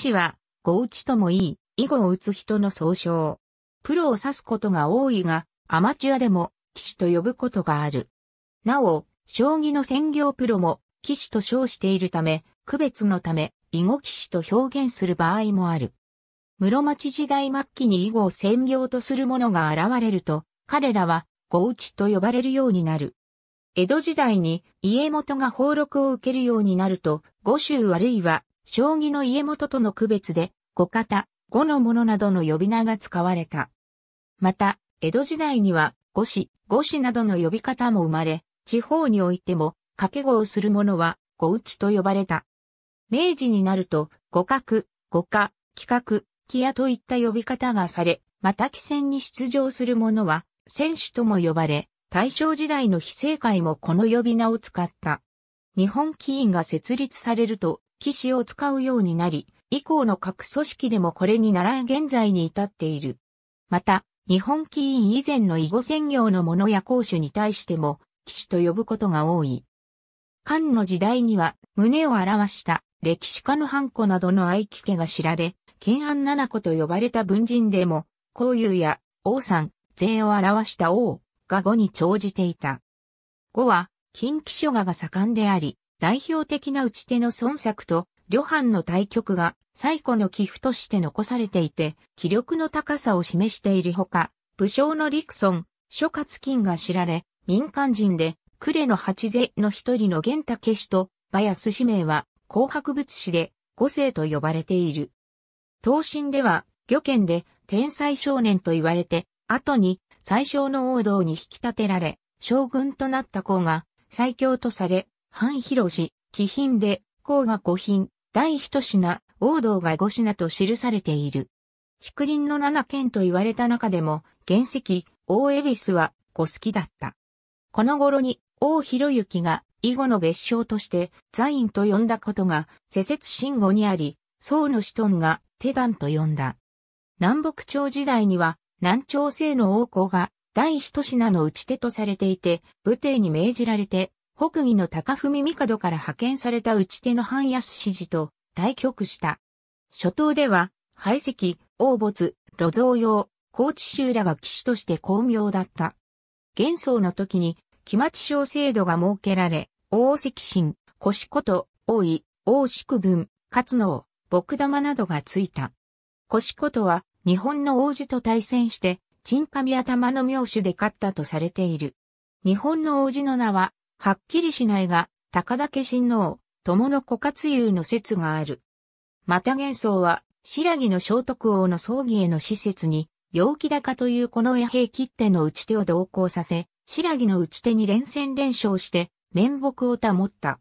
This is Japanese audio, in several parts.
士は、碁打ちともいい、囲碁を打つ人の総称。プロを指すことが多いが、アマチュアでも、騎士と呼ぶことがある。なお、将棋の専業プロも、騎士と称しているため、区別のため、囲碁騎士と表現する場合もある。室町時代末期に囲碁を専業とする者が現れると、彼らは、碁打ちと呼ばれるようになる。江戸時代に家元が放録を受けるようになると、五州あるいは将棋の家元との区別で、五方、五の者などの呼び名が使われた。また、江戸時代には、五子、五子などの呼び方も生まれ、地方においても、掛け語をする者は、五打ちと呼ばれた。明治になると、五角、五家、企画、木屋といった呼び方がされ、また棋戦に出場する者は、選手とも呼ばれ、大正時代の非正会もこの呼び名を使った。日本棋院が設立されると、騎士を使うようになり、以降の各組織でもこれに倣い現在に至っている。また、日本騎院以前の囲碁専業の者や公主に対しても、騎士と呼ぶことが多い。漢の時代には、胸を表した歴史家のハンコなどの愛機家が知られ、建安七子と呼ばれた文人でも、公有や王さん、税を表した王が語に長じていた。語は、近畿書画が盛んであり、代表的な打ち手の孫作と旅藩の対局が最古の寄付として残されていて、気力の高さを示しているほか、武将の陸村、諸葛金が知られ、民間人で、呉の八世の一人の玄武氏と、馬安氏名は、紅白物氏で、五世と呼ばれている。東進では、漁県で、天才少年と言われて、後に、最小の王道に引き立てられ、将軍となった子が、最強とされ、半広し、貴品で、甲が五品、第一品、王道が五品と記されている。竹林の七県と言われた中でも、原石、大恵比寿は五好きだった。この頃に、王広行が、以後の別称として、座院と呼んだことが、世説信号にあり、宋の子孫が、手段と呼んだ。南北朝時代には、南朝政の王侯が、第一品の打ち手とされていて、武帝に命じられて、北魏の高文帝から派遣された打ち手の半安支持と対局した。初頭では、排斥、王没、路蔵用、高知州らが騎士として巧妙だった。元宗の時に、木町省制度が設けられ、大石神、腰こと、王位、王宿文、勝能、牧玉などがついた。腰ことは、日本の王子と対戦して、鎮上頭の名手で勝ったとされている。日本の王子の名は、はっきりしないが、高田家親王、友の枯活友の説がある。また幻想は、白木の聖徳王の葬儀への施設に、陽気高というこの野兵切手の打ち手を同行させ、白木の打ち手に連戦連勝して、面目を保った。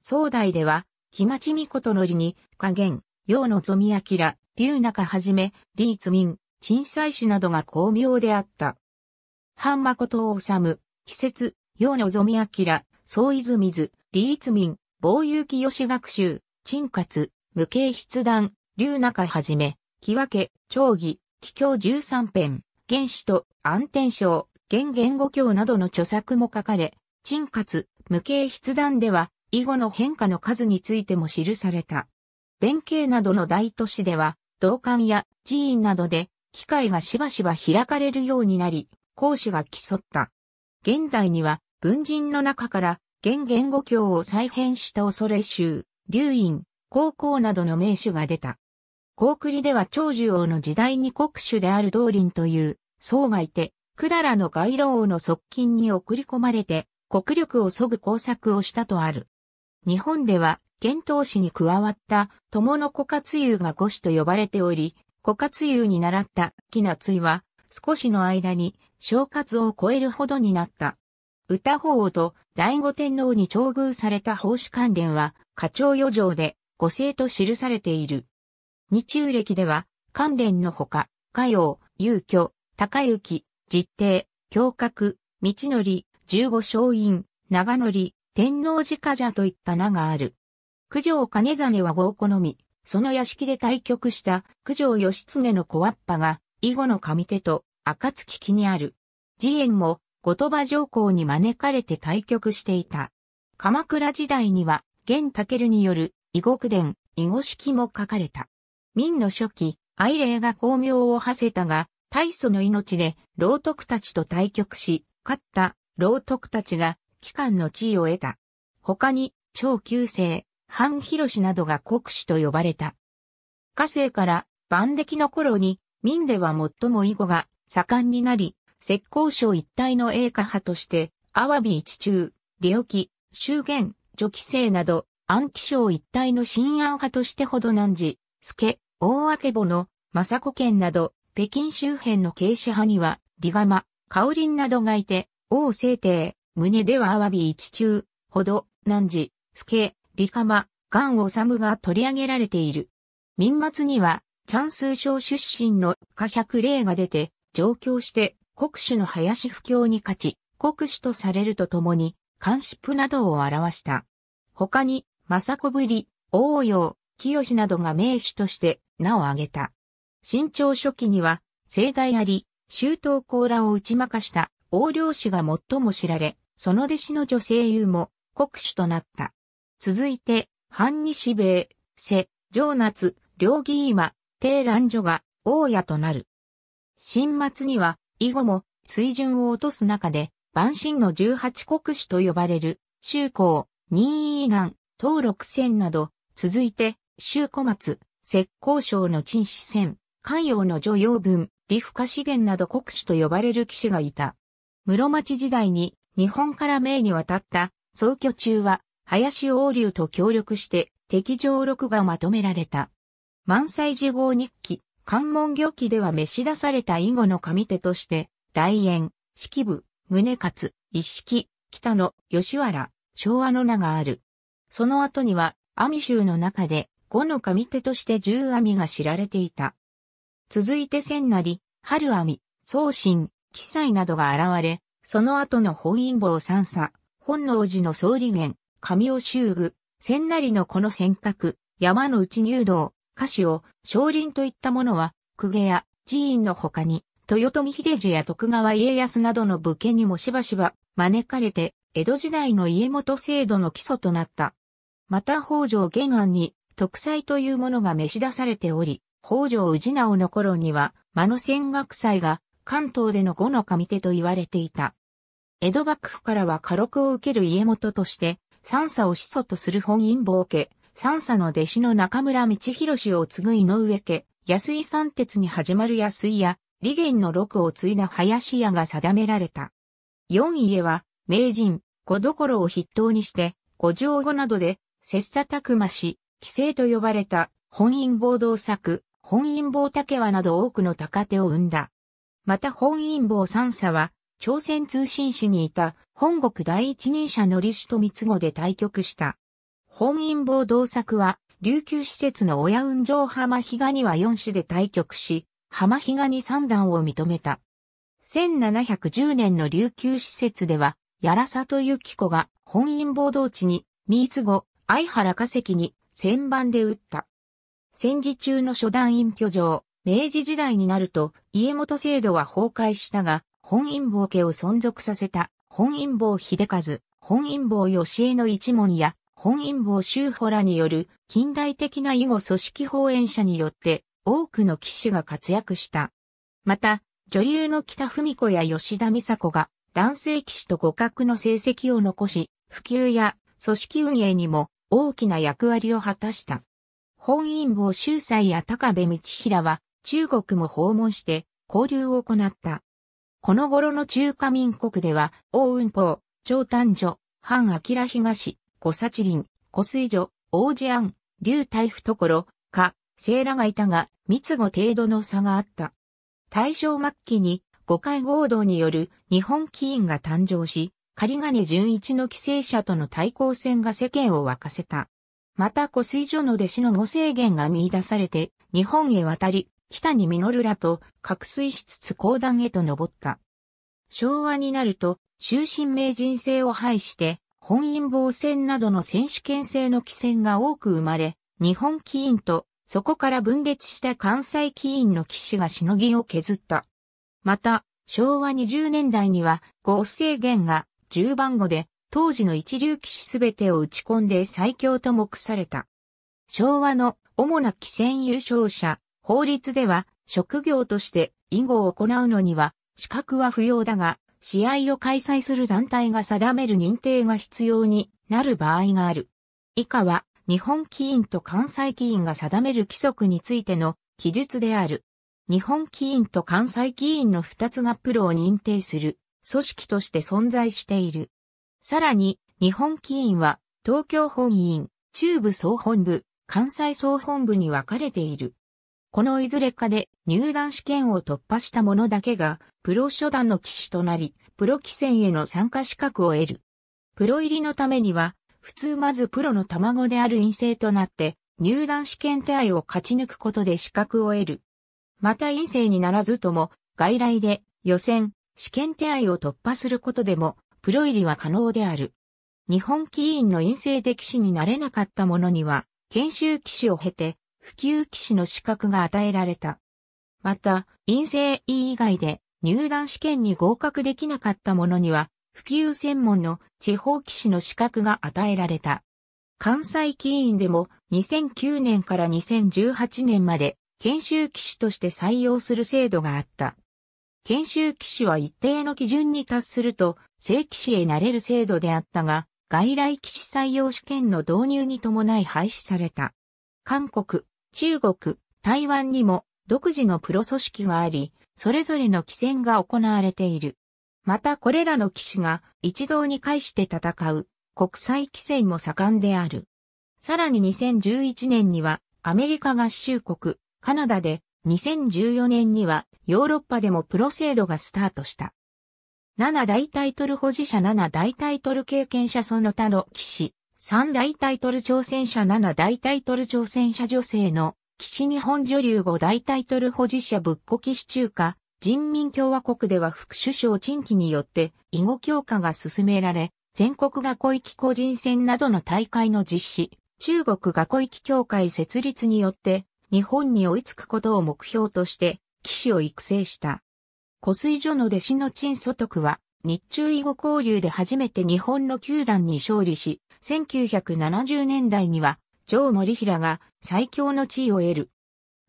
壮大では、木町美琴のりに、加減、陽のぞみ明、龍中はじめ、リーツミン、鎮祭師などが巧妙であった。半誠を治む、季節、陽のぞみあきら、総泉水、李一民、防遊記吉学習、陳活、無形筆談、龍中はじめ、木分け、長義、気境十三編、原始と暗転章、原言語教などの著作も書かれ、陳活、無形筆談では、以後の変化の数についても記された。弁慶などの大都市では、道館や寺院などで、機会がしばしば開かれるようになり、講師が競った。現代には、文人の中から、現言語教を再編した恐れ衆、流院、高校などの名手が出た。高栗では長寿王の時代に国主である道林という、僧がいて、百済の外老王の側近に送り込まれて、国力を削ぐ工作をしたとある。日本では、遣唐使に加わった友の古活友が五子と呼ばれており、古活友に習った木夏ついは、少しの間に、小活を超えるほどになった。歌法と醍醐天皇に調遇された奉仕関連は、課長余剰で、五世と記されている。日中歴では、関連のほか、歌謡、遊居、高行、実定、教閣、道のり、十五松陰、長のり、天皇寺家者といった名がある。九条兼真は合好み、その屋敷で対局した九条義経の小わっぱが、囲碁の上手と、暁木にある。慈円も、後鳥羽上皇に招かれて対局していた。鎌倉時代には、玄武による、異国伝、異語式も書かれた。明の初期、愛霊が光明を馳せたが、大祖の命で、老徳たちと対局し、勝った老徳たちが、機関の地位を得た。他に、超旧世、半広氏などが国主と呼ばれた。家政から、万暦の頃に、明では最も囲碁が盛んになり、浙江省一帯の栄華派として、アワビ一中、オキ、周元、除規制など、暗記省一帯の新安派としてほど南ス助、大明坊の、政子県など、北京周辺の軽視派には、リガマ、カオリンなどがいて、王聖帝、胸ではアワビ一中、ほど、南ス助、リカマ、ガンオサムが取り上げられている。民末には、チャンスー省出身の下百例が出て、上京して国主の林不況に勝ち、国主とされるとともに、監視府などを表した。他に、政子ぶり、王陽、清などが名手として名を挙げた。新朝初期には、盛大あり、周東甲羅を打ちまかした王領氏が最も知られ、その弟子の女性優も国主となった。続いて、藩西米、瀬、上夏、両義今、帝蘭女が王爺となる。新末には、以後も水準を落とす中で、万神の十八国主と呼ばれる、周公、任意南、東六船など、続いて、周小松、石膏省の陳氏戦、関陽の女陽文、理可資源など国主と呼ばれる騎士がいた。室町時代に日本から明に渡った創居中は林王流と協力して敵上録がまとめられた。満載事号日記、関門漁記では召し出された囲碁の神手として、大円、式部、宗勝、一式、北野、吉原、昭和の名がある。その後には、阿弥州の中で、五の神手として十阿弥が知られていた。続いて千成、春阿弥、宗神、奇祭などが現れ、その後の本因坊三佐、本能寺の総理源、神尾修具、千成のこの選択、山の内入道、歌手を、少林といったものは、公家や寺院の他に、豊臣秀治や徳川家康などの武家にもしばしば招かれて、江戸時代の家元制度の基礎となった。また北条玄安に特裁というものが召し出されており、北条氏直の頃には、間の戦学祭が関東での五の上手と言われていた。江戸幕府からは家禄を受ける家元として、三差を始祖とする本因坊家、三佐の弟子の中村道博を継ぐ井上家、安井三鉄に始まる安井屋、利元の六を継いだ林屋が定められた。四家は、名人、小所を筆頭にして、五条五などで、切磋琢磨し、規制と呼ばれた、本因坊同作、本因坊竹和など多くの高手を生んだ。また本因坊三佐は、朝鮮通信使にいた本国第一人者の李氏と三つ子で対局した。本因坊同作は、琉球施設の親雲上浜比嘉には4市で対局し、浜比嘉に三段を認めた。1710年の琉球施設では、やらさとゆき子が本因坊同地に、三つ後、相原化石に、千番で打った。戦時中の初段隠居城、明治時代になると、家元制度は崩壊したが、本因坊家を存続させた、本因坊秀和、本因坊吉江の一門や、本因坊修法らによる近代的な囲碁組織法演者によって多くの棋士が活躍した。また、女優の北文子や吉田美佐子が男性棋士と互角の成績を残し、普及や組織運営にも大きな役割を果たした。本因坊秀才や高部道平は中国も訪問して交流を行った。この頃の中華民国では、王雲峰、長丹女、反明東小幸林、小水女、王子安、竜こ懐、か、聖羅がいたが、密語程度の差があった。大正末期に、五回合同による日本起因が誕生し、狩金純一の寄生者との対抗戦が世間を沸かせた。また古水所の弟子の五制限が見出されて、日本へ渡り、北に実るらと、隔水しつつ高段へと登った。昭和になると、終身名人制を廃して、本因坊戦などの選手権制の棋戦が多く生まれ、日本棋院とそこから分裂した関西棋院の棋士がしのぎを削った。また、昭和20年代には合成限が10番後で当時の一流棋士すべてを打ち込んで最強と目された。昭和の主な棋戦優勝者、法律では職業として囲碁を行うのには資格は不要だが、試合を開催する団体が定める認定が必要になる場合がある。以下は、日本棋院と関西棋院が定める規則についての記述である。日本棋院と関西棋院の2つがプロを認定する組織として存在している。さらに、日本棋院は東京本院、中部総本部、関西総本部に分かれている。このいずれかで入団試験を突破した者だけが、プロ初段の騎士となり、プロ棋戦への参加資格を得る。プロ入りのためには、普通まずプロの卵である陰性となって、入団試験手合を勝ち抜くことで資格を得る。また陰性にならずとも、外来で予選、試験手合を突破することでも、プロ入りは可能である。日本棋院の陰性で騎士になれなかった者には、研修騎士を経て、普及騎士の資格が与えられた。また、陰性 E 以外で入団試験に合格できなかった者には、普及専門の地方騎士の資格が与えられた。関西騎員でも2009年から2018年まで研修騎士として採用する制度があった。研修騎士は一定の基準に達すると正騎士へなれる制度であったが、外来騎士採用試験の導入に伴い廃止された。韓国、中国、台湾にも独自のプロ組織があり、それぞれの棋戦が行われている。またこれらの棋士が一堂に会して戦う国際棋戦も盛んである。さらに2011年にはアメリカ合衆国、カナダで2014年にはヨーロッパでもプロ制度がスタートした。7大タイトル保持者7大タイトル経験者その他の騎士、三大タイトル挑戦者7大タイトル挑戦者女性の岸日本女流五大タイトル保持者ぶっこ士中華人民共和国では副首相陳期によって囲碁強化が進められ、全国学校行き個人戦などの大会の実施、中国学校行き協会設立によって日本に追いつくことを目標として、騎士を育成した。湖水所の弟子の陳祖徳は、日中囲碁交流で初めて日本の球団に勝利し、1970年代には、ジョー・ヒ平が最強の地位を得る。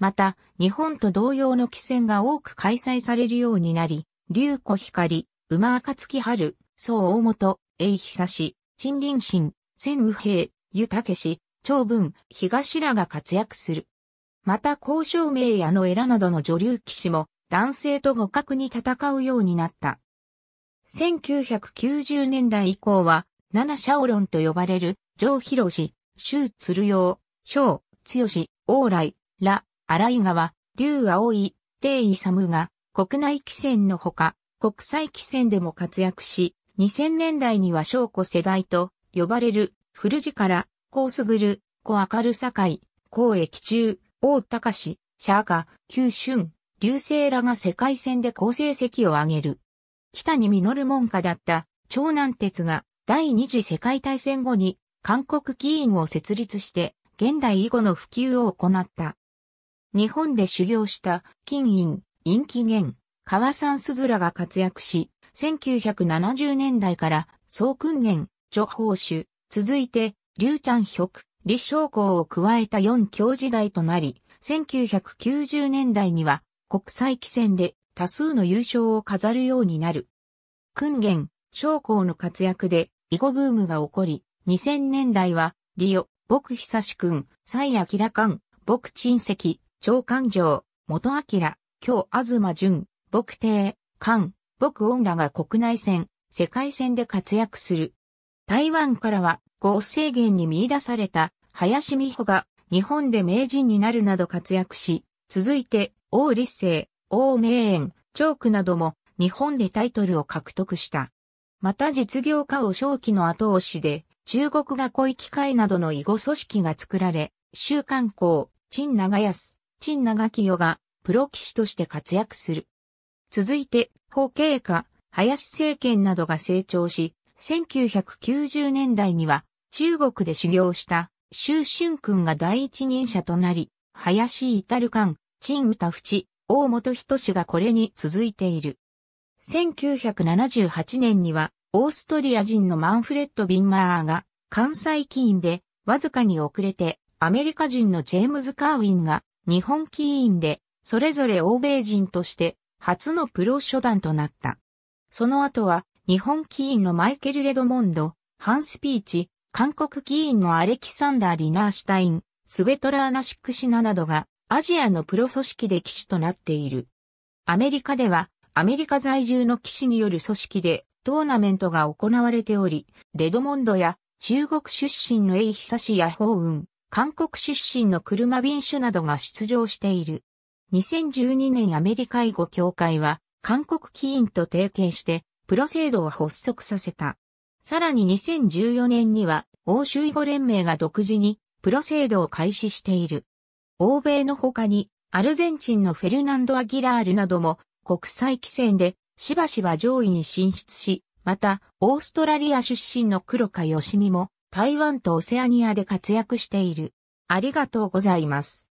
また、日本と同様の棋戦が多く開催されるようになり、竜子光、馬暁春、宋大本、栄久志、陳林新、千宇平、湯武志、長文、東らが活躍する。また、高照明やのエラなどの女流騎士も、男性と互角に戦うようになった。1990年代以降は、七シャオロンと呼ばれる、上広氏、周鶴陽、小、強し、往来、ら、荒井川、竜葵、サムが、国内汽船のほか、国際汽船でも活躍し、2000年代には小古世代と呼ばれる、古寺から、コースグル、小明る堺、高駅中、大高市、シャーカ、九春、流星らが世界戦で好成績を上げる。北に実る門下だった長南鉄が第二次世界大戦後に韓国議員を設立して現代以後の普及を行った。日本で修行した金印、陰気源、川山すずらが活躍し、1970年代から総訓元、助報手、続いて、劉ちゃんヒ李昌光を加えた四教時代となり、1990年代には国際汽船で多数の優勝を飾るようになる。訓練、将校の活躍で、囲碁ブームが起こり、2000年代は、リオ、僕久志君、蔡明官、僕陳石、長官城、元明、京東淳、僕帝、官、僕恩らが国内戦、世界戦で活躍する。台湾からは、合制限に見出された、林美穂が、日本で名人になるなど活躍し、続いて、王立生、王明園、チョークなども日本でタイトルを獲得した。また実業家を正規の後押しで、中国が恋機会などの囲碁組織が作られ、週刊校、陳長安、陳長清がプロ棋士として活躍する。続いて、法経家、林政権などが成長し、1990年代には中国で修行した周春君が第一人者となり、林至る官、陳歌淵、大本人氏がこれに続いている。1978年には、オーストリア人のマンフレッド・ビンマーが、関西起因で、わずかに遅れて、アメリカ人のジェームズ・カーウィンが、日本起因で、それぞれ欧米人として、初のプロ初段となった。その後は、日本起因のマイケル・レドモンド、ハンスピーチ、韓国議員のアレキサンダー・ディナーシュタイン、スベトラーナ・シックシナなどがアジアのプロ組織で騎士となっている。アメリカでは、アメリカ在住の騎士による組織でトーナメントが行われており、レドモンドや中国出身のエイヒサシやホウウン、韓国出身の車便ュなどが出場している。2012年アメリカ囲碁協会は、韓国起員と提携して、プロ制度を発足させた。さらに2014年には、欧州囲碁連盟が独自に、プロ制度を開始している。欧米の他に、アルゼンチンのフェルナンド・アギラールなども国際規制でしばしば上位に進出し、また、オーストラリア出身の黒川よしみも台湾とオセアニアで活躍している。ありがとうございます。